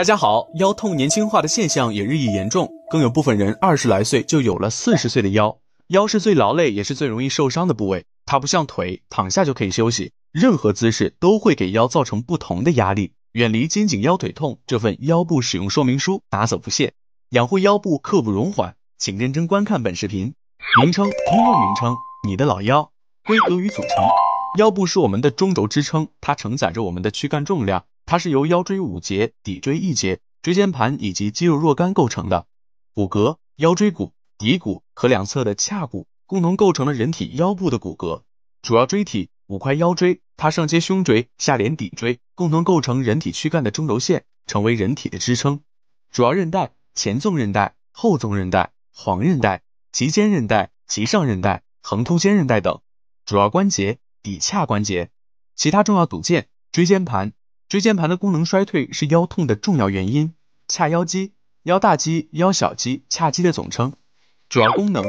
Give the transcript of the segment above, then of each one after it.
大家好，腰痛年轻化的现象也日益严重，更有部分人二十来岁就有了四十岁的腰。腰是最劳累也是最容易受伤的部位，它不像腿，躺下就可以休息，任何姿势都会给腰造成不同的压力。远离肩颈腰腿痛，这份腰部使用说明书拿走不谢。养护腰部刻不容缓，请认真观看本视频。名称：通用名称，你的老腰。规格与组成：腰部是我们的中轴支撑，它承载着我们的躯干重量。它是由腰椎五节、骶椎一节、椎间盘以及肌肉若干构成的骨骼。腰椎骨、骶骨和两侧的髂骨共同构成了人体腰部的骨骼。主要椎体五块腰椎，它上接胸椎，下连骶椎，共同构成人体躯干的中轴线，成为人体的支撑。主要韧带前纵韧带、后纵韧带、黄韧带、棘间韧带、棘上韧带、横突间韧带等。主要关节骶髂关节。其他重要组件椎间盘。椎间盘的功能衰退是腰痛的重要原因。髂腰肌、腰大肌、腰小肌、髂肌的总称，主要功能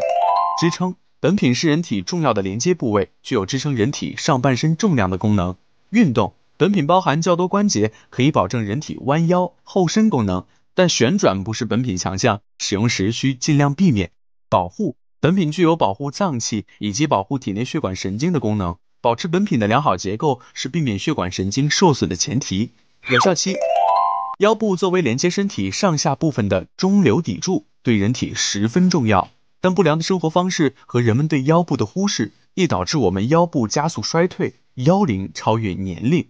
支撑。本品是人体重要的连接部位，具有支撑人体上半身重量的功能。运动，本品包含较多关节，可以保证人体弯腰、后伸功能，但旋转不是本品强项，使用时需尽量避免。保护，本品具有保护脏器以及保护体内血管神经的功能。保持本品的良好结构是避免血管神经受损的前提。有效期。腰部作为连接身体上下部分的中流砥柱，对人体十分重要。但不良的生活方式和人们对腰部的忽视，易导致我们腰部加速衰退，腰龄超越年龄。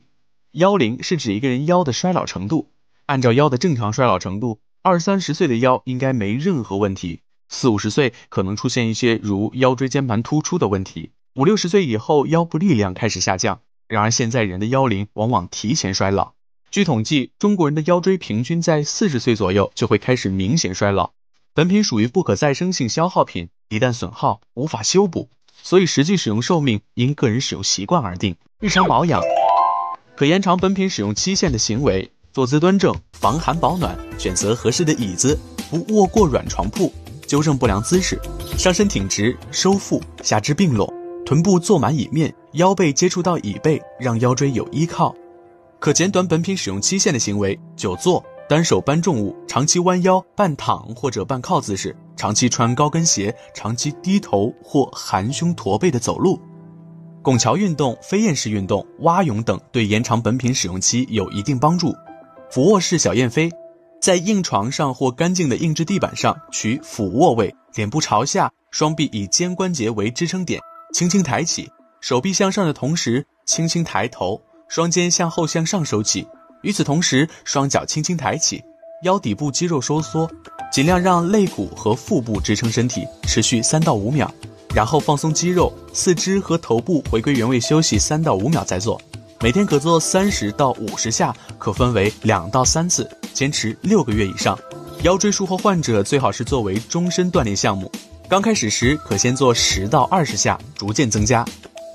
腰龄是指一个人腰的衰老程度。按照腰的正常衰老程度，二三十岁的腰应该没任何问题，四五十岁可能出现一些如腰椎间盘突出的问题。五六十岁以后，腰部力量开始下降。然而，现在人的腰龄往往提前衰老。据统计，中国人的腰椎平均在四十岁左右就会开始明显衰老。本品属于不可再生性消耗品，一旦损耗无法修补，所以实际使用寿命因个人使用习惯而定。日常保养可延长本品使用期限的行为：坐姿端正，防寒保暖，选择合适的椅子，不卧过软床铺，纠正不良姿势，上身挺直，收腹，下肢并拢。臀部坐满椅面，腰背接触到椅背，让腰椎有依靠。可简短本品使用期限的行为：久坐、单手搬重物、长期弯腰、半躺或者半靠姿势、长期穿高跟鞋、长期低头或含胸驼背的走路。拱桥运动、飞燕式运动、蛙泳等对延长本品使用期有一定帮助。俯卧式小燕飞，在硬床上或干净的硬质地板上取俯卧位，脸部朝下，双臂以肩关节为支撑点。轻轻抬起手臂向上的同时，轻轻抬头，双肩向后向上收起。与此同时，双脚轻轻抬起，腰底部肌肉收缩，尽量让肋骨和腹部支撑身体，持续三到五秒，然后放松肌肉，四肢和头部回归原位休息三到五秒再做。每天可做三十到五十下，可分为两到三次，坚持六个月以上。腰椎术后患者最好是作为终身锻炼项目。刚开始时可先做十到二十下，逐渐增加。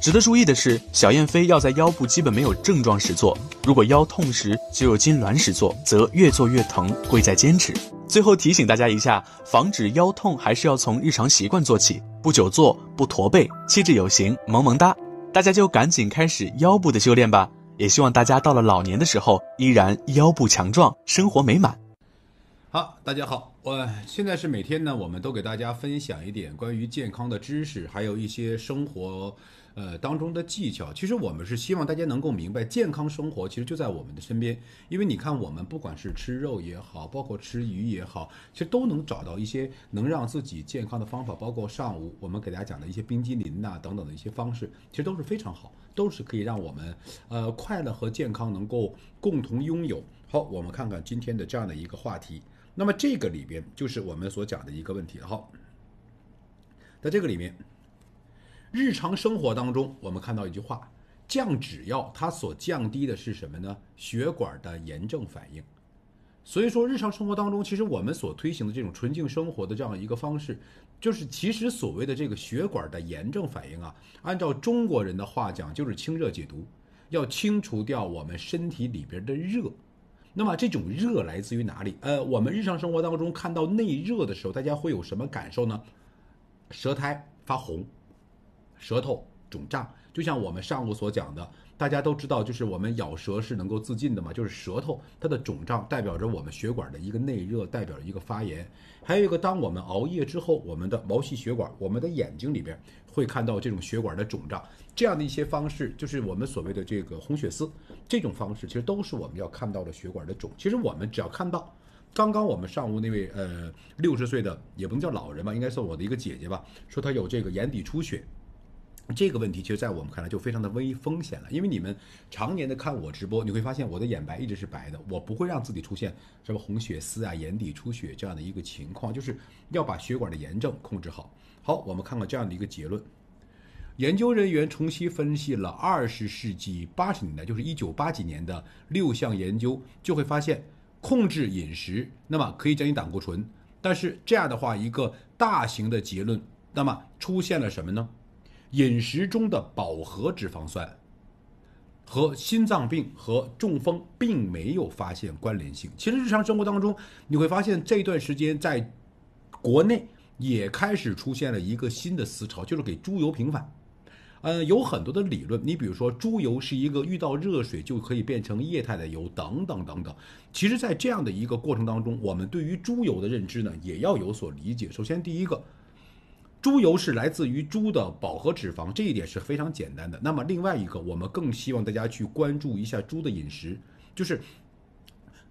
值得注意的是，小燕飞要在腰部基本没有症状时做，如果腰痛时肌肉痉挛时做，则越做越疼。贵在坚持。最后提醒大家一下，防止腰痛还是要从日常习惯做起，不久坐，不驼背，气质有型，萌萌哒！大家就赶紧开始腰部的修炼吧。也希望大家到了老年的时候，依然腰部强壮，生活美满。好，大家好，我现在是每天呢，我们都给大家分享一点关于健康的知识，还有一些生活，呃，当中的技巧。其实我们是希望大家能够明白，健康生活其实就在我们的身边。因为你看，我们不管是吃肉也好，包括吃鱼也好，其实都能找到一些能让自己健康的方法。包括上午我们给大家讲的一些冰激凌呐等等的一些方式，其实都是非常好，都是可以让我们，呃，快乐和健康能够共同拥有。好，我们看看今天的这样的一个话题。那么这个里边就是我们所讲的一个问题了哈。在这个里面，日常生活当中，我们看到一句话：降脂药它所降低的是什么呢？血管的炎症反应。所以说，日常生活当中，其实我们所推行的这种纯净生活的这样一个方式，就是其实所谓的这个血管的炎症反应啊，按照中国人的话讲，就是清热解毒，要清除掉我们身体里边的热。那么这种热来自于哪里？呃，我们日常生活当中看到内热的时候，大家会有什么感受呢？舌苔发红，舌头。肿胀，就像我们上午所讲的，大家都知道，就是我们咬舌是能够自尽的嘛，就是舌头它的肿胀代表着我们血管的一个内热，代表着一个发炎。还有一个，当我们熬夜之后，我们的毛细血管，我们的眼睛里边会看到这种血管的肿胀，这样的一些方式，就是我们所谓的这个红血丝，这种方式其实都是我们要看到的血管的肿。其实我们只要看到，刚刚我们上午那位呃六十岁的，也不能叫老人吧，应该算我的一个姐姐吧，说她有这个眼底出血。这个问题，其实，在我们看来就非常的危风险了，因为你们常年的看我直播，你会发现我的眼白一直是白的，我不会让自己出现什么红血丝啊、眼底出血这样的一个情况，就是要把血管的炎症控制好。好，我们看看这样的一个结论：研究人员重新分析了二十世纪八十年代，就是一九八几年的六项研究，就会发现控制饮食，那么可以降低胆固醇，但是这样的话，一个大型的结论，那么出现了什么呢？饮食中的饱和脂肪酸和心脏病和中风并没有发现关联性。其实日常生活当中，你会发现这段时间在国内也开始出现了一个新的思潮，就是给猪油平反。呃，有很多的理论，你比如说猪油是一个遇到热水就可以变成液态的油，等等等等。其实，在这样的一个过程当中，我们对于猪油的认知呢，也要有所理解。首先，第一个。猪油是来自于猪的饱和脂肪，这一点是非常简单的。那么另外一个，我们更希望大家去关注一下猪的饮食，就是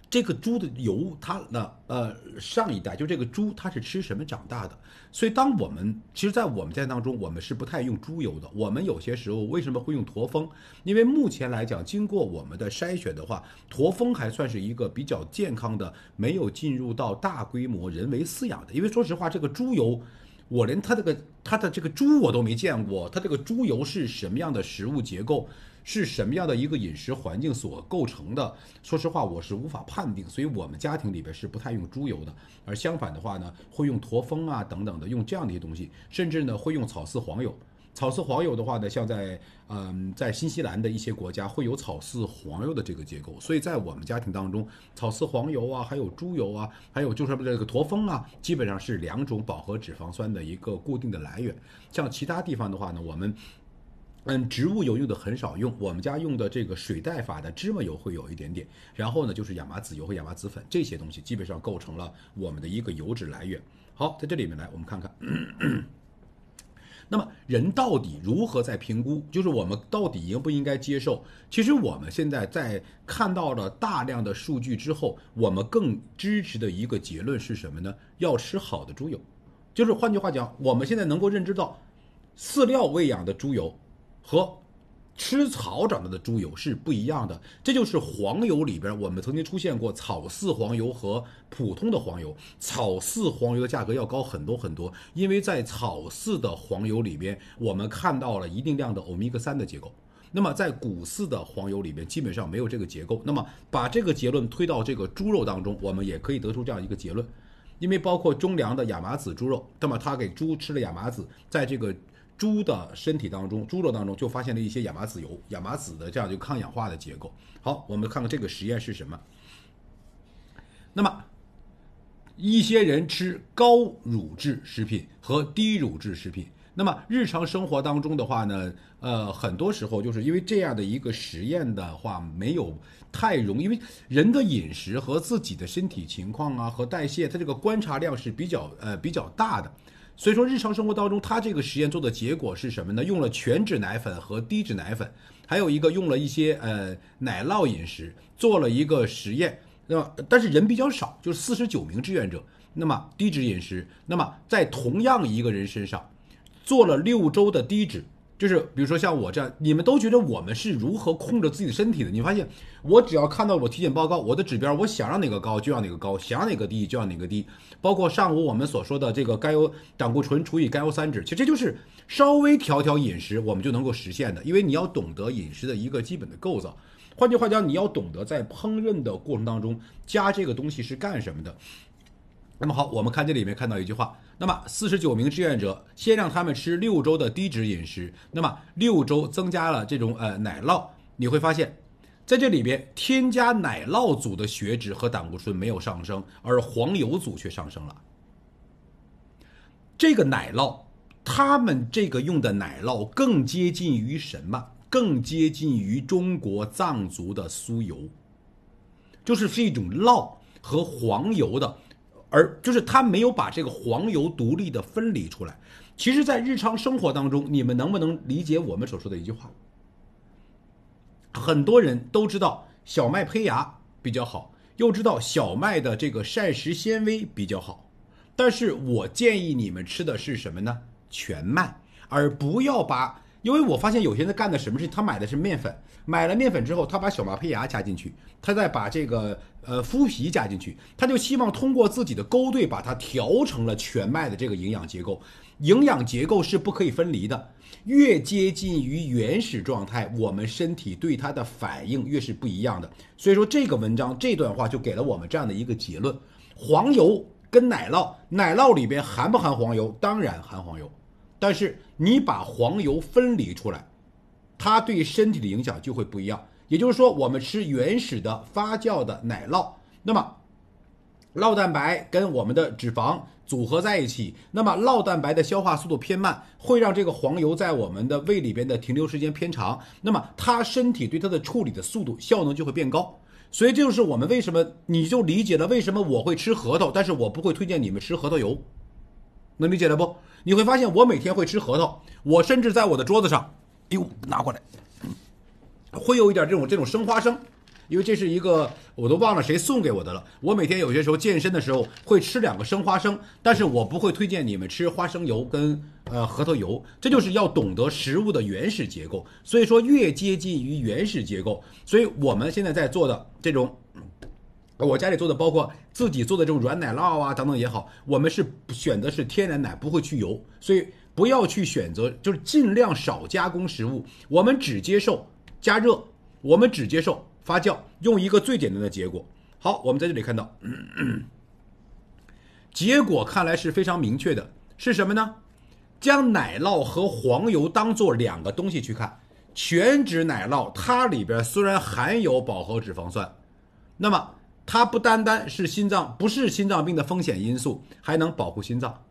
这个猪的油它呢，呃，上一代就这个猪它是吃什么长大的？所以，当我们其实在我们家当中，我们是不太用猪油的。我们有些时候为什么会用驼峰？因为目前来讲，经过我们的筛选的话，驼峰还算是一个比较健康的，没有进入到大规模人为饲养的。因为说实话，这个猪油。我连它这个它的这个猪我都没见过，它这个猪油是什么样的食物结构，是什么样的一个饮食环境所构成的？说实话，我是无法判定。所以，我们家庭里边是不太用猪油的，而相反的话呢，会用驼峰啊等等的，用这样的一些东西，甚至呢会用草饲黄油。草饲黄油的话呢，像在嗯，在新西兰的一些国家会有草饲黄油的这个结构，所以在我们家庭当中，草饲黄油啊，还有猪油啊，还有就是这个驼峰啊，基本上是两种饱和脂肪酸的一个固定的来源。像其他地方的话呢，我们嗯植物油用的很少用，我们家用的这个水代法的芝麻油会有一点点，然后呢就是亚麻籽油和亚麻籽粉这些东西，基本上构成了我们的一个油脂来源。好，在这里面来，我们看看。那么人到底如何在评估？就是我们到底应不应该接受？其实我们现在在看到了大量的数据之后，我们更支持的一个结论是什么呢？要吃好的猪油，就是换句话讲，我们现在能够认知到，饲料喂养的猪油，和。吃草长大的猪油是不一样的，这就是黄油里边我们曾经出现过草饲黄油和普通的黄油，草饲黄油的价格要高很多很多，因为在草饲的黄油里边，我们看到了一定量的欧米伽三的结构，那么在谷饲的黄油里边基本上没有这个结构。那么把这个结论推到这个猪肉当中，我们也可以得出这样一个结论，因为包括中粮的亚麻籽猪肉，那么它给猪吃了亚麻籽，在这个。猪的身体当中，猪肉当中就发现了一些亚麻籽油、亚麻籽的这样一个抗氧化的结构。好，我们看看这个实验是什么。那么，一些人吃高乳质食品和低乳质食品。那么日常生活当中的话呢，呃，很多时候就是因为这样的一个实验的话，没有太容，因为人的饮食和自己的身体情况啊，和代谢，它这个观察量是比较呃比较大的。所以说，日常生活当中，他这个实验做的结果是什么呢？用了全脂奶粉和低脂奶粉，还有一个用了一些呃奶酪饮食做了一个实验。那么，但是人比较少，就是四十九名志愿者。那么，低脂饮食，那么在同样一个人身上做了六周的低脂。就是比如说像我这样，你们都觉得我们是如何控制自己的身体的？你发现我只要看到我体检报告，我的指标，我想让哪个高就要哪个高，想哪个低就要哪个低。包括上午我们所说的这个甘油胆固醇除以甘油三酯，其实这就是稍微调调饮食我们就能够实现的。因为你要懂得饮食的一个基本的构造，换句话讲，你要懂得在烹饪的过程当中加这个东西是干什么的。那么好，我们看这里面看到一句话。那么四十九名志愿者，先让他们吃六周的低脂饮食。那么六周增加了这种呃奶酪，你会发现，在这里边添加奶酪组的血脂和胆固醇没有上升，而黄油组却上升了。这个奶酪，他们这个用的奶酪更接近于什么？更接近于中国藏族的酥油，就是是一种酪和黄油的。而就是它没有把这个黄油独立的分离出来。其实，在日常生活当中，你们能不能理解我们所说的一句话？很多人都知道小麦胚芽比较好，又知道小麦的这个膳食纤维比较好，但是我建议你们吃的是什么呢？全麦，而不要把。因为我发现有些人干的什么事情，他买的是面粉，买了面粉之后，他把小麻胚芽加进去，他再把这个呃麸皮加进去，他就希望通过自己的勾兑把它调成了全麦的这个营养结构。营养结构是不可以分离的，越接近于原始状态，我们身体对它的反应越是不一样的。所以说，这个文章这段话就给了我们这样的一个结论：黄油跟奶酪，奶酪里边含不含黄油？当然含黄油，但是。你把黄油分离出来，它对身体的影响就会不一样。也就是说，我们吃原始的发酵的奶酪，那么酪蛋白跟我们的脂肪组合在一起，那么酪蛋白的消化速度偏慢，会让这个黄油在我们的胃里边的停留时间偏长，那么它身体对它的处理的速度效能就会变高。所以这就是我们为什么你就理解了为什么我会吃核桃，但是我不会推荐你们吃核桃油，能理解了不？你会发现，我每天会吃核桃。我甚至在我的桌子上，哎呦，拿过来，会有一点这种这种生花生，因为这是一个我都忘了谁送给我的了。我每天有些时候健身的时候会吃两个生花生，但是我不会推荐你们吃花生油跟呃核桃油，这就是要懂得食物的原始结构。所以说，越接近于原始结构，所以我们现在在做的这种。我家里做的包括自己做的这种软奶酪啊等等也好，我们是选择是天然奶，不会去油，所以不要去选择，就是尽量少加工食物。我们只接受加热，我们只接受发酵，用一个最简单的结果。好，我们在这里看到，结果看来是非常明确的，是什么呢？将奶酪和黄油当做两个东西去看，全脂奶酪它里边虽然含有饱和脂肪酸，那么。它不单单是心脏，不是心脏病的风险因素，还能保护心脏。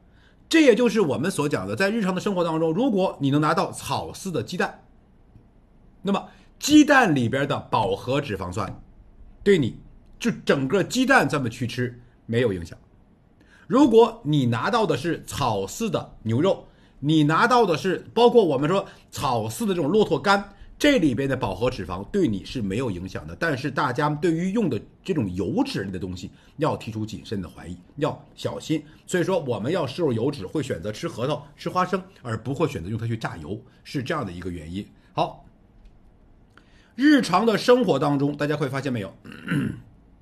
这也就是我们所讲的，在日常的生活当中，如果你能拿到草饲的鸡蛋，那么鸡蛋里边的饱和脂肪酸，对你就整个鸡蛋这么去吃没有影响。如果你拿到的是草饲的牛肉，你拿到的是包括我们说草饲的这种骆驼干。这里边的饱和脂肪对你是没有影响的，但是大家对于用的这种油脂类的东西要提出谨慎的怀疑，要小心。所以说，我们要摄入油脂，会选择吃核桃、吃花生，而不会选择用它去榨油，是这样的一个原因。好，日常的生活当中，大家会发现没有，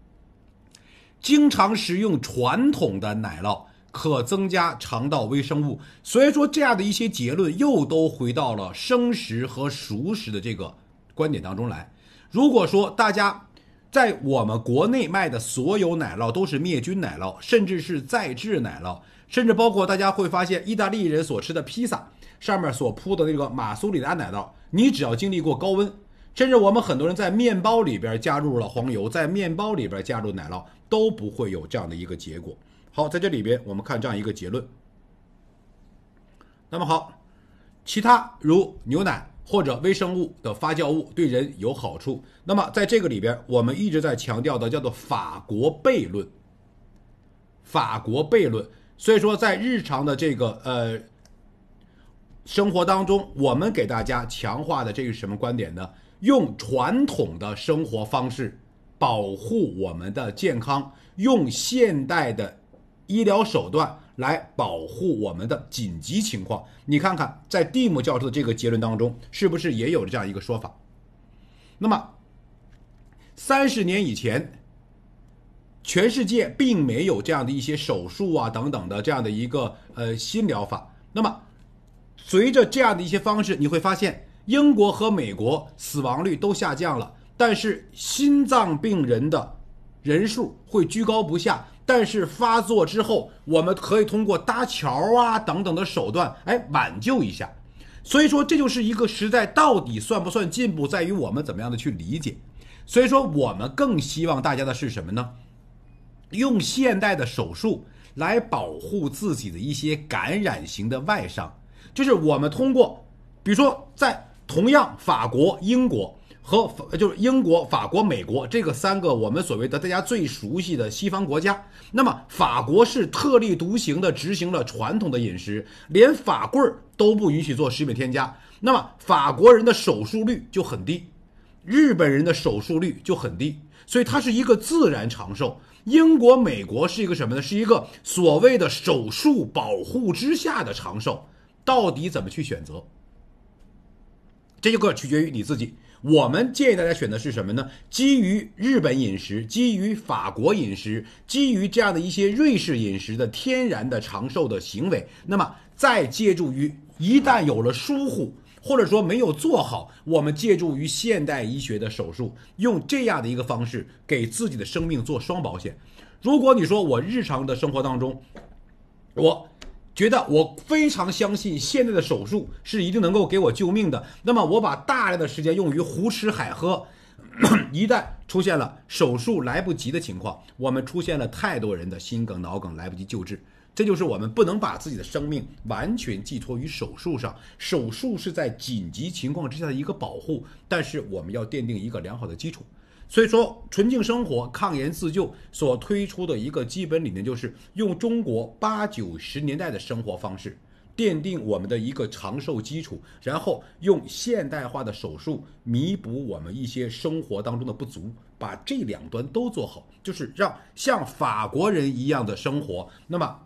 经常食用传统的奶酪。可增加肠道微生物，所以说这样的一些结论又都回到了生食和熟食的这个观点当中来。如果说大家在我们国内卖的所有奶酪都是灭菌奶酪，甚至是再制奶酪，甚至包括大家会发现意大利人所吃的披萨上面所铺的那个马苏里拉奶酪，你只要经历过高温，甚至我们很多人在面包里边加入了黄油，在面包里边加入奶酪都不会有这样的一个结果。好，在这里边我们看这样一个结论。那么好，其他如牛奶或者微生物的发酵物对人有好处。那么在这个里边，我们一直在强调的叫做法国悖论。法国悖论，所以说在日常的这个呃生活当中，我们给大家强化的这是什么观点呢？用传统的生活方式保护我们的健康，用现代的。医疗手段来保护我们的紧急情况，你看看在蒂姆教授的这个结论当中，是不是也有这样一个说法？那么，三十年以前，全世界并没有这样的一些手术啊等等的这样的一个呃新疗法。那么，随着这样的一些方式，你会发现英国和美国死亡率都下降了，但是心脏病人的人数会居高不下。但是发作之后，我们可以通过搭桥啊等等的手段，哎，挽救一下。所以说，这就是一个时代，到底算不算进步，在于我们怎么样的去理解。所以说，我们更希望大家的是什么呢？用现代的手术来保护自己的一些感染型的外伤，就是我们通过，比如说在同样法国、英国。和法就是英国、法国、美国这个三个我们所谓的大家最熟悉的西方国家。那么法国是特立独行的，执行了传统的饮食，连法棍儿都不允许做食品添加。那么法国人的手术率就很低，日本人的手术率就很低，所以它是一个自然长寿。英国、美国是一个什么呢？是一个所谓的手术保护之下的长寿。到底怎么去选择？这就个取决于你自己。我们建议大家选的是什么呢？基于日本饮食，基于法国饮食，基于这样的一些瑞士饮食的天然的长寿的行为，那么再借助于一旦有了疏忽或者说没有做好，我们借助于现代医学的手术，用这样的一个方式给自己的生命做双保险。如果你说我日常的生活当中，我。觉得我非常相信现在的手术是一定能够给我救命的，那么我把大量的时间用于胡吃海喝，一旦出现了手术来不及的情况，我们出现了太多人的心梗、脑梗来不及救治，这就是我们不能把自己的生命完全寄托于手术上。手术是在紧急情况之下的一个保护，但是我们要奠定一个良好的基础。所以说，纯净生活抗炎自救所推出的一个基本理念，就是用中国八九十年代的生活方式奠定我们的一个长寿基础，然后用现代化的手术弥补我们一些生活当中的不足，把这两端都做好，就是让像法国人一样的生活。那么，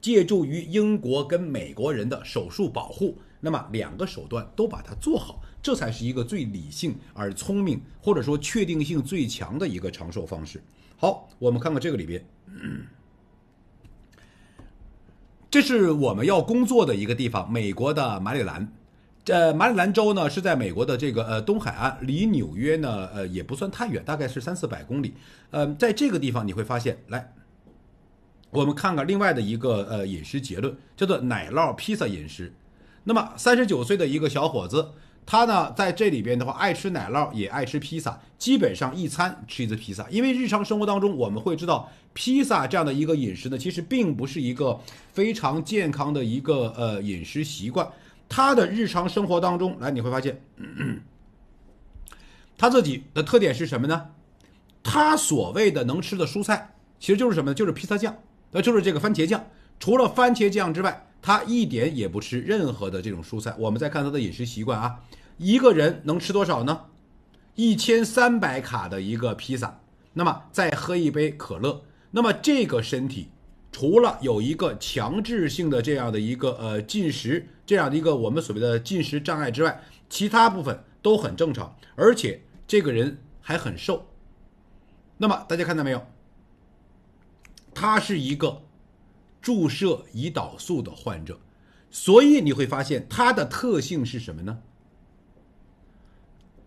借助于英国跟美国人的手术保护，那么两个手段都把它做好。这才是一个最理性而聪明，或者说确定性最强的一个长寿方式。好，我们看看这个里边，这是我们要工作的一个地方，美国的马里兰。呃，马里兰州呢是在美国的这个呃东海岸，离纽约呢呃也不算太远，大概是三四百公里。呃，在这个地方你会发现，来，我们看看另外的一个呃饮食结论，叫做奶酪披萨饮食。那么，三十九岁的一个小伙子，他呢在这里边的话，爱吃奶酪，也爱吃披萨，基本上一餐吃一次披萨。因为日常生活当中，我们会知道，披萨这样的一个饮食呢，其实并不是一个非常健康的一个呃饮食习惯。他的日常生活当中，来你会发现，嗯、他自己的特点是什么呢？他所谓的能吃的蔬菜，其实就是什么呢？就是披萨酱，那就是这个番茄酱。除了番茄酱之外，他一点也不吃任何的这种蔬菜。我们再看他的饮食习惯啊，一个人能吃多少呢？一千三百卡的一个披萨，那么再喝一杯可乐。那么这个身体除了有一个强制性的这样的一个呃进食这样的一个我们所谓的进食障碍之外，其他部分都很正常，而且这个人还很瘦。那么大家看到没有？他是一个。注射胰岛素的患者，所以你会发现它的特性是什么呢？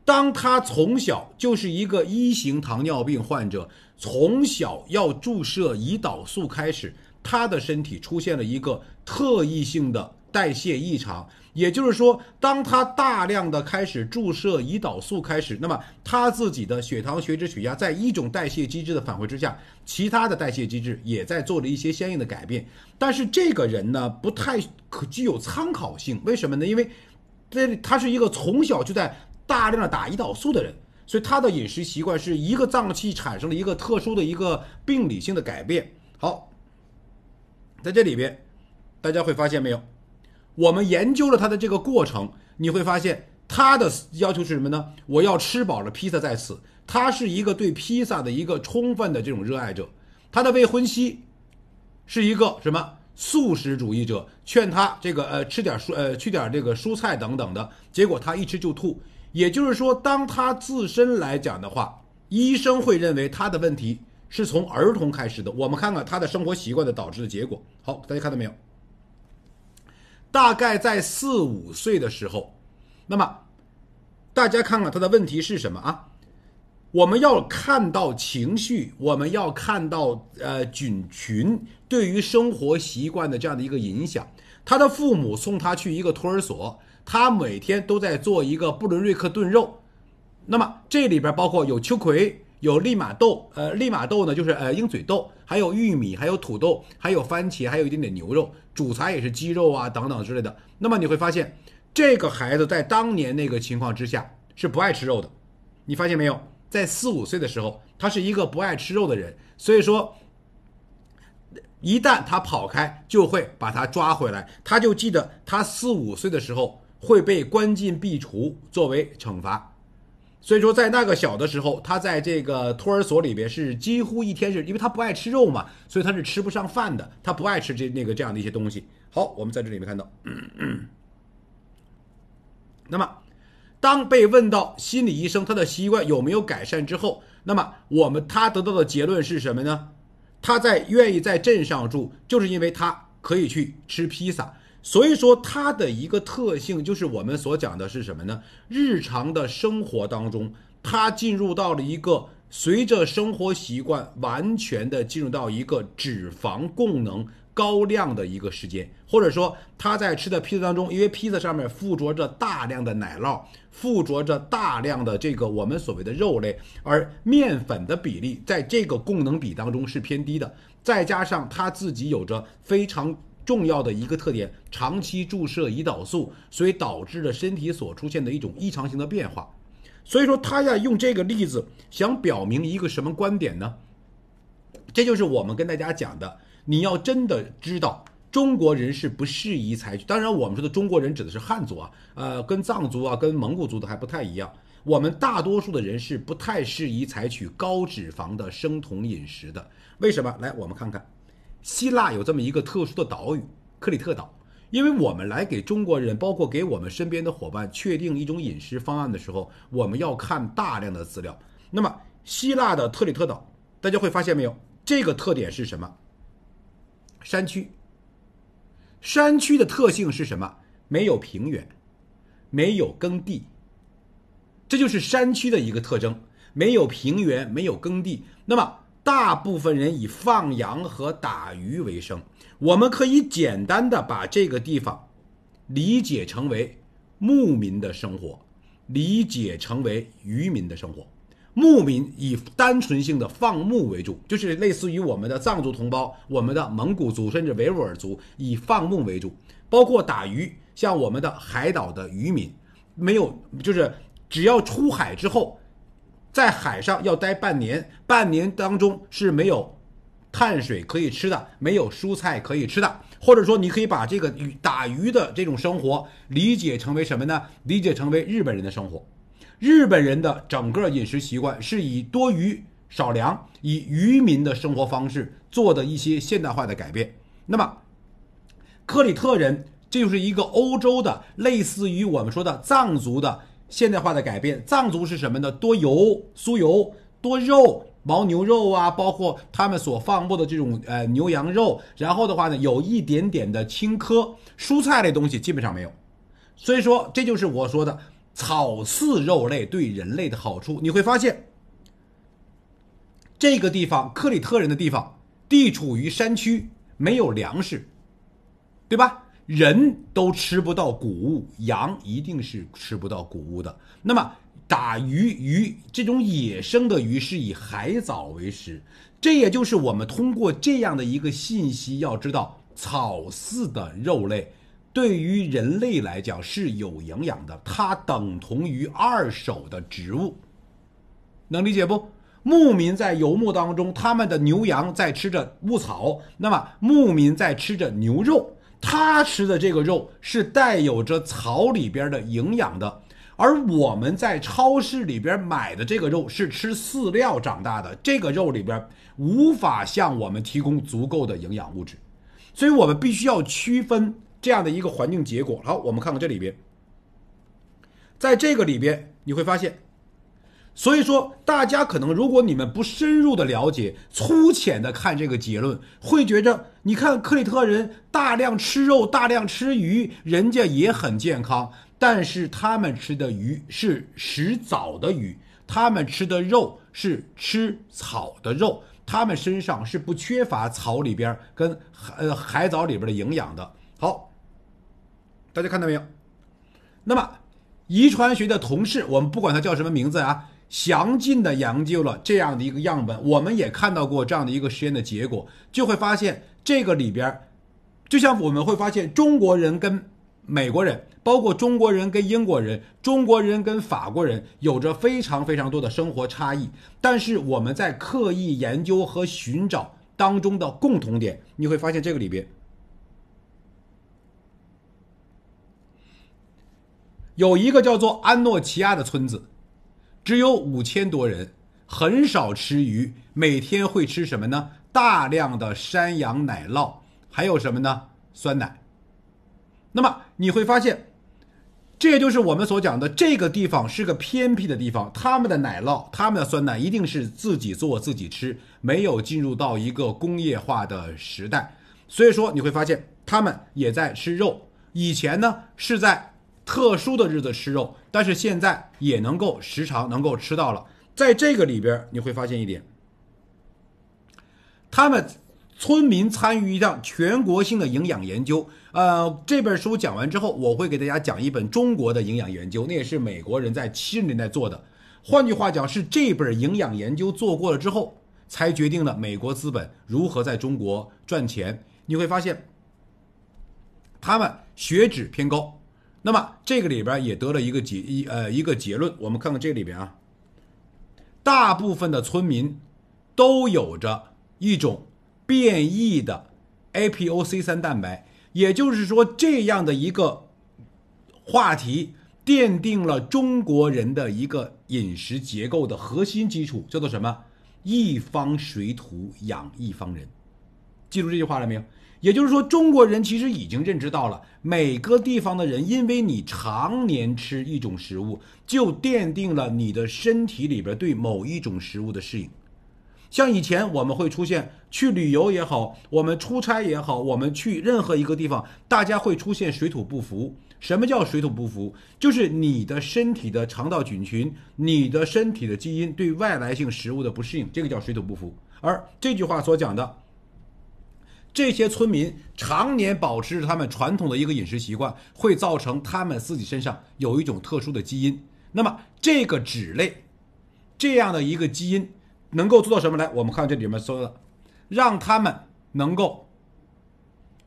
当他从小就是一个一型糖尿病患者，从小要注射胰岛素开始，他的身体出现了一个特异性的代谢异常。也就是说，当他大量的开始注射胰岛素开始，那么他自己的血糖、血脂、血压，在一种代谢机制的反馈之下，其他的代谢机制也在做着一些相应的改变。但是这个人呢，不太可具有参考性，为什么呢？因为这他是一个从小就在大量的打胰岛素的人，所以他的饮食习惯是一个脏器产生了一个特殊的一个病理性的改变。好，在这里边大家会发现没有？我们研究了他的这个过程，你会发现他的要求是什么呢？我要吃饱了披萨再死。他是一个对披萨的一个充分的这种热爱者。他的未婚妻是一个什么素食主义者，劝他这个呃吃点蔬呃吃点这个蔬菜等等的，结果他一吃就吐。也就是说，当他自身来讲的话，医生会认为他的问题是从儿童开始的。我们看看他的生活习惯的导致的结果。好，大家看到没有？大概在四五岁的时候，那么大家看看他的问题是什么啊？我们要看到情绪，我们要看到呃菌群对于生活习惯的这样的一个影响。他的父母送他去一个托儿所，他每天都在做一个布伦瑞克炖肉，那么这里边包括有秋葵。有利马豆，呃，利马豆呢，就是呃鹰嘴豆，还有玉米，还有土豆，还有番茄，还有一点点牛肉，主材也是鸡肉啊等等之类的。那么你会发现，这个孩子在当年那个情况之下是不爱吃肉的，你发现没有？在四五岁的时候，他是一个不爱吃肉的人，所以说，一旦他跑开，就会把他抓回来，他就记得他四五岁的时候会被关进壁橱作为惩罚。所以说，在那个小的时候，他在这个托儿所里边是几乎一天是因为他不爱吃肉嘛，所以他是吃不上饭的。他不爱吃这那个这样的一些东西。好，我们在这里面看到，嗯嗯、那么当被问到心理医生他的习惯有没有改善之后，那么我们他得到的结论是什么呢？他在愿意在镇上住，就是因为他可以去吃披萨。所以说，它的一个特性就是我们所讲的是什么呢？日常的生活当中，它进入到了一个随着生活习惯完全的进入到一个脂肪供能高量的一个时间，或者说他在吃的披萨当中，因为披萨上面附着着大量的奶酪，附着着大量的这个我们所谓的肉类，而面粉的比例在这个供能比当中是偏低的，再加上他自己有着非常。重要的一个特点，长期注射胰岛素，所以导致了身体所出现的一种异常性的变化。所以说他要用这个例子想表明一个什么观点呢？这就是我们跟大家讲的，你要真的知道中国人是不适宜采取。当然，我们说的中国人指的是汉族啊，呃，跟藏族啊，跟蒙古族的还不太一样。我们大多数的人是不太适宜采取高脂肪的生酮饮食的。为什么？来，我们看看。希腊有这么一个特殊的岛屿——克里特岛，因为我们来给中国人，包括给我们身边的伙伴确定一种饮食方案的时候，我们要看大量的资料。那么，希腊的特里特岛，大家会发现没有这个特点是什么？山区。山区的特性是什么？没有平原，没有耕地。这就是山区的一个特征：没有平原，没有耕地。那么，大部分人以放羊和打鱼为生，我们可以简单的把这个地方理解成为牧民的生活，理解成为渔民的生活。牧民以单纯性的放牧为主，就是类似于我们的藏族同胞、我们的蒙古族甚至维吾尔族以放牧为主，包括打鱼，像我们的海岛的渔民，没有就是只要出海之后。在海上要待半年，半年当中是没有碳水可以吃的，没有蔬菜可以吃的，或者说你可以把这个打鱼的这种生活理解成为什么呢？理解成为日本人的生活，日本人的整个饮食习惯是以多鱼少粮，以渔民的生活方式做的一些现代化的改变。那么，克里特人这就是一个欧洲的类似于我们说的藏族的。现代化的改变，藏族是什么呢？多油、酥油、多肉、牦牛肉啊，包括他们所放牧的这种呃牛羊肉。然后的话呢，有一点点的青稞蔬菜类东西基本上没有。所以说，这就是我说的草饲肉类对人类的好处。你会发现，这个地方克里特人的地方地处于山区，没有粮食，对吧？人都吃不到谷物，羊一定是吃不到谷物的。那么打鱼，鱼这种野生的鱼是以海藻为食。这也就是我们通过这样的一个信息，要知道草饲的肉类对于人类来讲是有营养的，它等同于二手的植物，能理解不？牧民在游牧当中，他们的牛羊在吃着牧草，那么牧民在吃着牛肉。他吃的这个肉是带有着草里边的营养的，而我们在超市里边买的这个肉是吃饲料长大的，这个肉里边无法向我们提供足够的营养物质，所以我们必须要区分这样的一个环境结果。好，我们看看这里边，在这个里边你会发现，所以说大家可能如果你们不深入的了解，粗浅的看这个结论，会觉着。你看，克里特人大量吃肉，大量吃鱼，人家也很健康。但是他们吃的鱼是食藻的鱼，他们吃的肉是吃草的肉，他们身上是不缺乏草里边儿跟呃海藻里边的营养的。好，大家看到没有？那么，遗传学的同事，我们不管他叫什么名字啊，详尽的研究了这样的一个样本，我们也看到过这样的一个实验的结果，就会发现。这个里边，就像我们会发现中国人跟美国人，包括中国人跟英国人、中国人跟法国人，有着非常非常多的生活差异。但是我们在刻意研究和寻找当中的共同点，你会发现这个里边有一个叫做安诺奇亚的村子，只有五千多人，很少吃鱼，每天会吃什么呢？大量的山羊奶酪，还有什么呢？酸奶。那么你会发现，这也就是我们所讲的，这个地方是个偏僻的地方，他们的奶酪、他们的酸奶一定是自己做自己吃，没有进入到一个工业化的时代。所以说，你会发现他们也在吃肉，以前呢是在特殊的日子吃肉，但是现在也能够时常能够吃到了。在这个里边，你会发现一点。他们村民参与一项全国性的营养研究，呃，这本书讲完之后，我会给大家讲一本中国的营养研究，那也是美国人在七十年代做的。换句话讲，是这本营养研究做过了之后，才决定了美国资本如何在中国赚钱。你会发现，他们血脂偏高，那么这个里边也得了一个结一呃一个结论，我们看看这里边啊，大部分的村民都有着。一种变异的 APOC 三蛋白，也就是说，这样的一个话题奠定了中国人的一个饮食结构的核心基础，叫做什么？一方水土养一方人。记住这句话了没有？也就是说，中国人其实已经认知到了，每个地方的人，因为你常年吃一种食物，就奠定了你的身体里边对某一种食物的适应。像以前我们会出现去旅游也好，我们出差也好，我们去任何一个地方，大家会出现水土不服。什么叫水土不服？就是你的身体的肠道菌群，你的身体的基因对外来性食物的不适应，这个叫水土不服。而这句话所讲的，这些村民常年保持着他们传统的一个饮食习惯，会造成他们自己身上有一种特殊的基因。那么这个脂类这样的一个基因。能够做到什么来？我们看这里面说的，让他们能够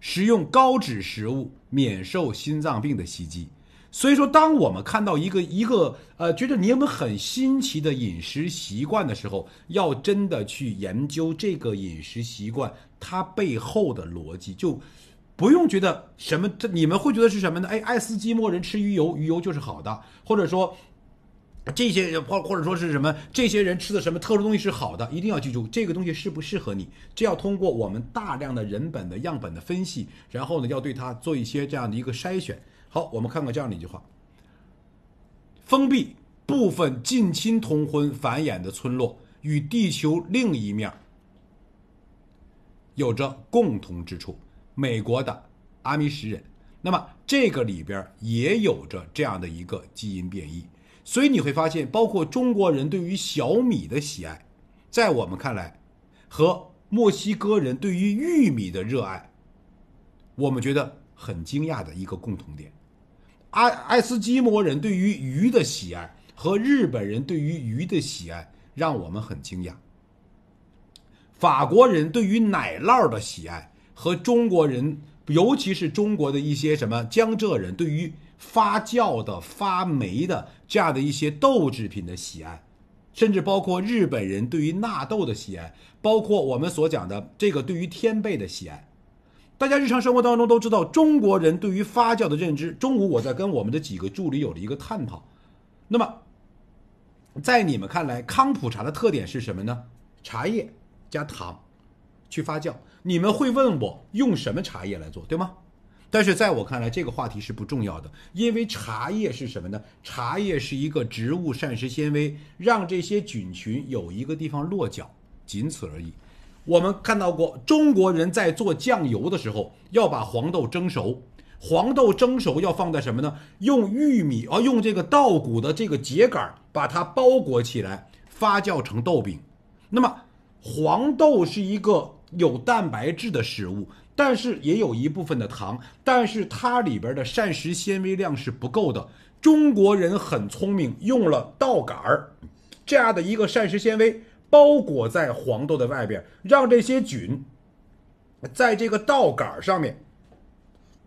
食用高脂食物，免受心脏病的袭击。所以说，当我们看到一个一个呃，觉得你有没有很新奇的饮食习惯的时候，要真的去研究这个饮食习惯它背后的逻辑，就不用觉得什么，这你们会觉得是什么呢？哎，爱斯基摩人吃鱼油，鱼油就是好的，或者说。这些或或者说是什么？这些人吃的什么特殊东西是好的？一定要记住，这个东西适不适合你？这要通过我们大量的人本的样本的分析，然后呢，要对它做一些这样的一个筛选。好，我们看看这样的一句话：封闭部分近亲通婚繁衍的村落与地球另一面有着共同之处。美国的阿米什人，那么这个里边也有着这样的一个基因变异。所以你会发现，包括中国人对于小米的喜爱，在我们看来，和墨西哥人对于玉米的热爱，我们觉得很惊讶的一个共同点。爱爱斯基摩人对于鱼的喜爱和日本人对于鱼的喜爱，让我们很惊讶。法国人对于奶酪的喜爱和中国人。尤其是中国的一些什么江浙人对于发酵的发霉的这样的一些豆制品的喜爱，甚至包括日本人对于纳豆的喜爱，包括我们所讲的这个对于天贝的喜爱。大家日常生活当中都知道中国人对于发酵的认知。中午我在跟我们的几个助理有了一个探讨，那么在你们看来康普茶的特点是什么呢？茶叶加糖。去发酵，你们会问我用什么茶叶来做，对吗？但是在我看来，这个话题是不重要的，因为茶叶是什么呢？茶叶是一个植物膳食纤维，让这些菌群有一个地方落脚，仅此而已。我们看到过中国人在做酱油的时候，要把黄豆蒸熟，黄豆蒸熟要放在什么呢？用玉米啊，用这个稻谷的这个秸秆儿把它包裹起来，发酵成豆饼。那么黄豆是一个。有蛋白质的食物，但是也有一部分的糖，但是它里边的膳食纤维量是不够的。中国人很聪明，用了稻杆儿这样的一个膳食纤维包裹在黄豆的外边，让这些菌在这个稻杆儿上面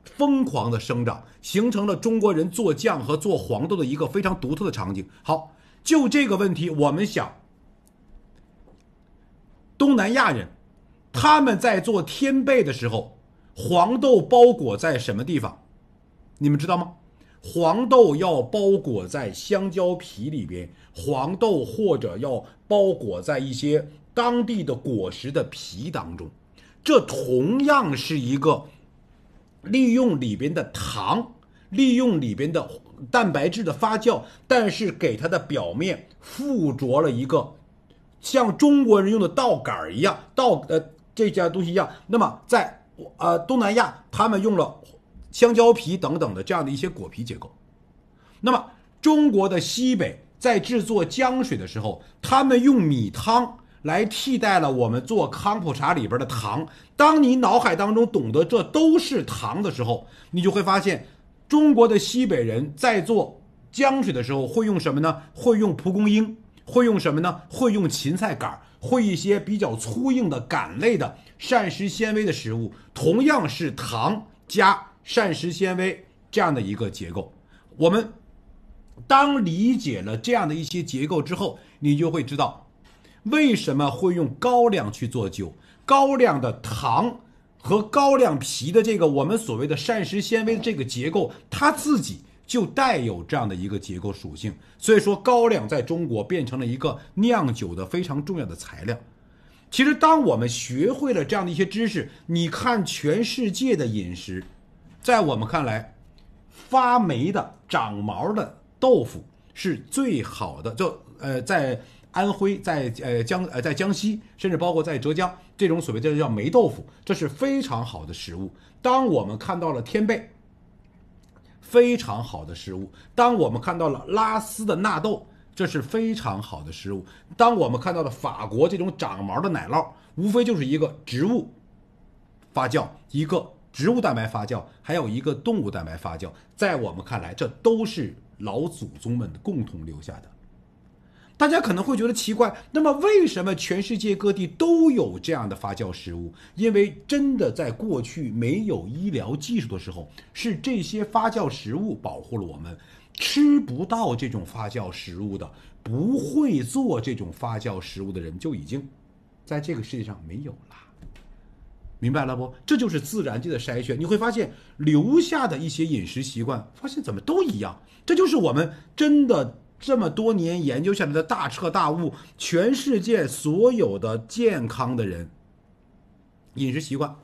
疯狂的生长，形成了中国人做酱和做黄豆的一个非常独特的场景。好，就这个问题，我们想东南亚人。他们在做天贝的时候，黄豆包裹在什么地方，你们知道吗？黄豆要包裹在香蕉皮里边，黄豆或者要包裹在一些当地的果实的皮当中。这同样是一个利用里边的糖，利用里边的蛋白质的发酵，但是给它的表面附着了一个像中国人用的稻杆儿一样稻呃。这家东西一样，那么在呃东南亚，他们用了香蕉皮等等的这样的一些果皮结构。那么中国的西北在制作浆水的时候，他们用米汤来替代了我们做康普茶里边的糖。当你脑海当中懂得这都是糖的时候，你就会发现中国的西北人在做浆水的时候会用什么呢？会用蒲公英，会用什么呢？会用芹菜杆儿。会一些比较粗硬的杆类的膳食纤维的食物，同样是糖加膳食纤维这样的一个结构。我们当理解了这样的一些结构之后，你就会知道为什么会用高粱去做酒。高粱的糖和高粱皮的这个我们所谓的膳食纤维这个结构，它自己。就带有这样的一个结构属性，所以说高粱在中国变成了一个酿酒的非常重要的材料。其实，当我们学会了这样的一些知识，你看全世界的饮食，在我们看来，发霉的长毛的豆腐是最好的。就呃，在安徽，在呃江呃在江西，甚至包括在浙江，这种所谓叫叫霉豆腐，这是非常好的食物。当我们看到了天贝。非常好的食物。当我们看到了拉丝的纳豆，这是非常好的食物。当我们看到了法国这种长毛的奶酪，无非就是一个植物发酵，一个植物蛋白发酵，还有一个动物蛋白发酵。在我们看来，这都是老祖宗们共同留下的。大家可能会觉得奇怪，那么为什么全世界各地都有这样的发酵食物？因为真的在过去没有医疗技术的时候，是这些发酵食物保护了我们。吃不到这种发酵食物的，不会做这种发酵食物的人，就已经在这个世界上没有了。明白了不？这就是自然界的筛选。你会发现留下的一些饮食习惯，发现怎么都一样。这就是我们真的。这么多年研究下来的大彻大悟，全世界所有的健康的人饮食习惯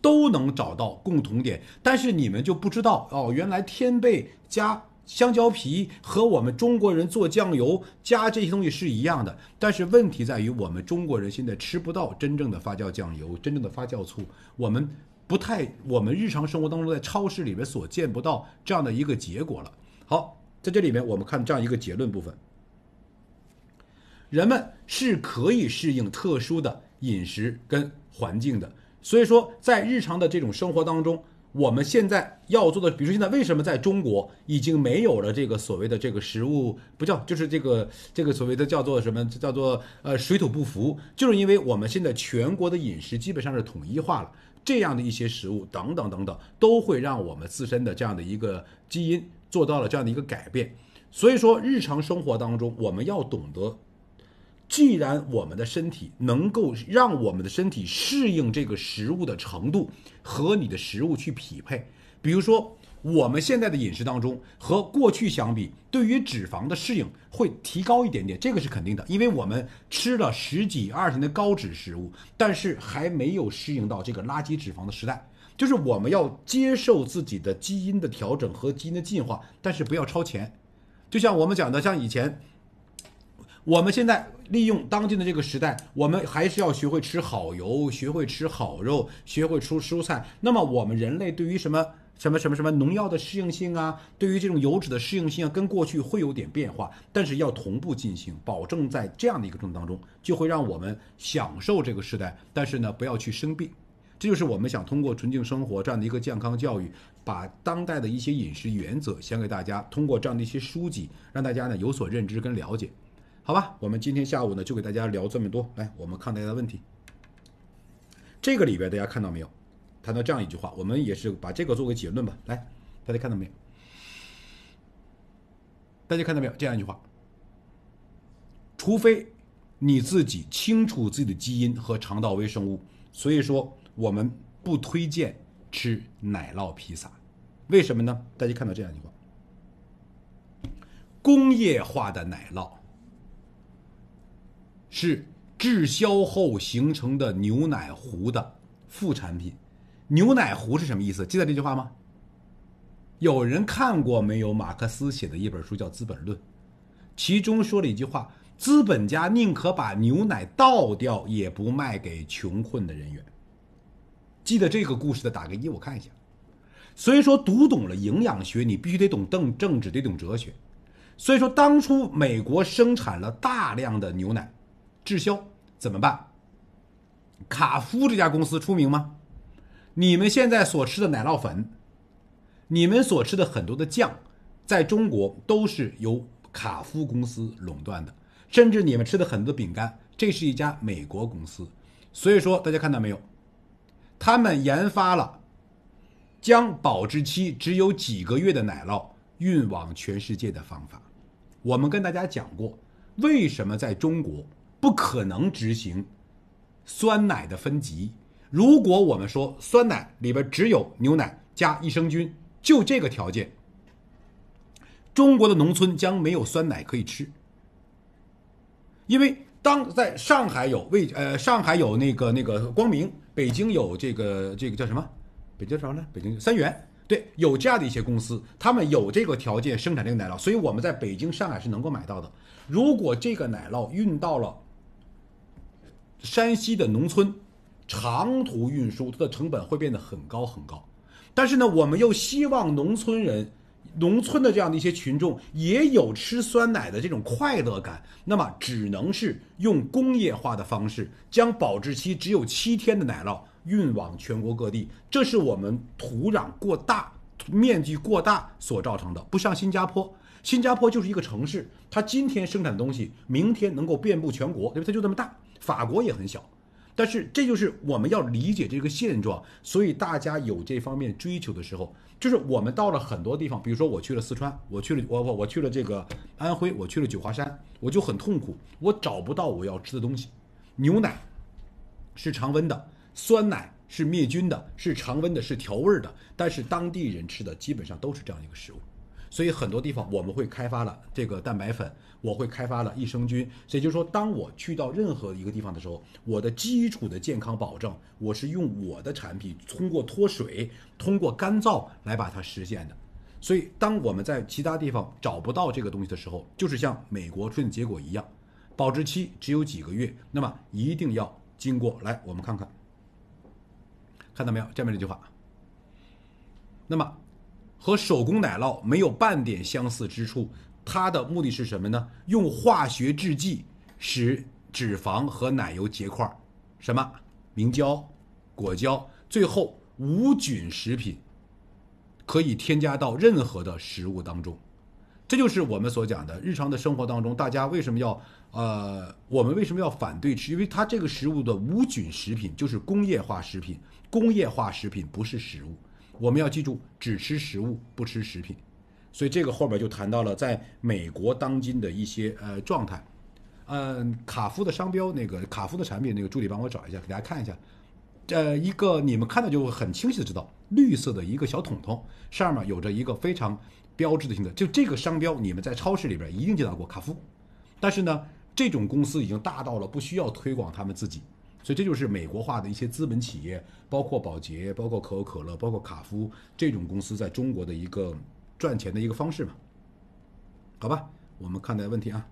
都能找到共同点，但是你们就不知道哦，原来天贝加香蕉皮和我们中国人做酱油加这些东西是一样的，但是问题在于我们中国人现在吃不到真正的发酵酱油、真正的发酵醋，我们不太我们日常生活当中在超市里面所见不到这样的一个结果了。好。在这里面，我们看这样一个结论部分：人们是可以适应特殊的饮食跟环境的。所以说，在日常的这种生活当中，我们现在要做的，比如说现在为什么在中国已经没有了这个所谓的这个食物不叫，就是这个这个所谓的叫做什么叫做呃水土不服，就是因为我们现在全国的饮食基本上是统一化了，这样的一些食物等等等等，都会让我们自身的这样的一个基因。做到了这样的一个改变，所以说日常生活当中，我们要懂得，既然我们的身体能够让我们的身体适应这个食物的程度和你的食物去匹配。比如说，我们现在的饮食当中和过去相比，对于脂肪的适应会提高一点点，这个是肯定的，因为我们吃了十几二十年的高脂食物，但是还没有适应到这个垃圾脂肪的时代。就是我们要接受自己的基因的调整和基因的进化，但是不要超前。就像我们讲的，像以前，我们现在利用当今的这个时代，我们还是要学会吃好油，学会吃好肉，学会吃蔬菜。那么，我们人类对于什么什么什么什么农药的适应性啊，对于这种油脂的适应性啊，跟过去会有点变化，但是要同步进行，保证在这样的一个过程当中，就会让我们享受这个时代，但是呢，不要去生病。这就是我们想通过纯净生活这样的一个健康教育，把当代的一些饮食原则先给大家，通过这样的一些书籍，让大家呢有所认知跟了解，好吧？我们今天下午呢就给大家聊这么多，来，我们看大家的问题。这个里边大家看到没有？谈到这样一句话，我们也是把这个作为结论吧。来，大家看到没有？大家看到没有？这样一句话，除非你自己清楚自己的基因和肠道微生物，所以说。我们不推荐吃奶酪披萨，为什么呢？大家看到这样一句话：工业化的奶酪是制销后形成的牛奶糊的副产品。牛奶糊是什么意思？记得这句话吗？有人看过没有？马克思写的一本书叫《资本论》，其中说了一句话：资本家宁可把牛奶倒掉，也不卖给穷困的人员。记得这个故事的打个一，我看一下。所以说，读懂了营养学，你必须得懂邓政治，得懂哲学。所以说，当初美国生产了大量的牛奶，滞销怎么办？卡夫这家公司出名吗？你们现在所吃的奶酪粉，你们所吃的很多的酱，在中国都是由卡夫公司垄断的，甚至你们吃的很多饼干，这是一家美国公司。所以说，大家看到没有？他们研发了将保质期只有几个月的奶酪运往全世界的方法。我们跟大家讲过，为什么在中国不可能执行酸奶的分级？如果我们说酸奶里边只有牛奶加益生菌，就这个条件，中国的农村将没有酸奶可以吃，因为当在上海有未呃上海有那个那个光明。北京有这个这个叫什么？北京啥呢？北京三元对，有这样的一些公司，他们有这个条件生产这个奶酪，所以我们在北京、上海是能够买到的。如果这个奶酪运到了山西的农村，长途运输它的成本会变得很高很高。但是呢，我们又希望农村人。农村的这样的一些群众也有吃酸奶的这种快乐感，那么只能是用工业化的方式，将保质期只有七天的奶酪运往全国各地。这是我们土壤过大、面积过大所造成的。不像新加坡，新加坡就是一个城市，它今天生产东西，明天能够遍布全国，对吧？它就这么大。法国也很小。但是这就是我们要理解这个现状，所以大家有这方面追求的时候，就是我们到了很多地方，比如说我去了四川，我去了我我我去了这个安徽，我去了九华山，我就很痛苦，我找不到我要吃的东西。牛奶是常温的，酸奶是灭菌的，是常温的，是调味的，但是当地人吃的基本上都是这样一个食物。所以很多地方我们会开发了这个蛋白粉，我会开发了益生菌。所以就是说，当我去到任何一个地方的时候，我的基础的健康保证，我是用我的产品通过脱水、通过干燥来把它实现的。所以当我们在其他地方找不到这个东西的时候，就是像美国出现结果一样，保质期只有几个月，那么一定要经过来，我们看看，看到没有下面这句话，那么。和手工奶酪没有半点相似之处。它的目的是什么呢？用化学制剂使脂肪和奶油结块，什么明胶、果胶，最后无菌食品可以添加到任何的食物当中。这就是我们所讲的日常的生活当中，大家为什么要呃，我们为什么要反对吃？因为它这个食物的无菌食品就是工业化食品，工业化食品不是食物。我们要记住，只吃食物，不吃食品。所以这个后面就谈到了在美国当今的一些呃状态。嗯，卡夫的商标，那个卡夫的产品，那个助理帮我找一下，给大家看一下。呃，一个你们看到就会很清晰的知道，绿色的一个小桶桶，上面有着一个非常标志性的，就这个商标，你们在超市里边一定见到过卡夫。但是呢，这种公司已经大到了不需要推广他们自己。所以这就是美国化的一些资本企业，包括宝洁、包括可口可乐、包括卡夫这种公司在中国的一个赚钱的一个方式嘛？好吧，我们看待问题啊。